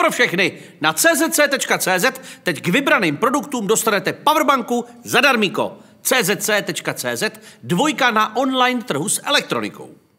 pro všechny. Na czc.cz teď k vybraným produktům dostanete powerbanku zadarmíko. czc.cz dvojka na online trhu s elektronikou.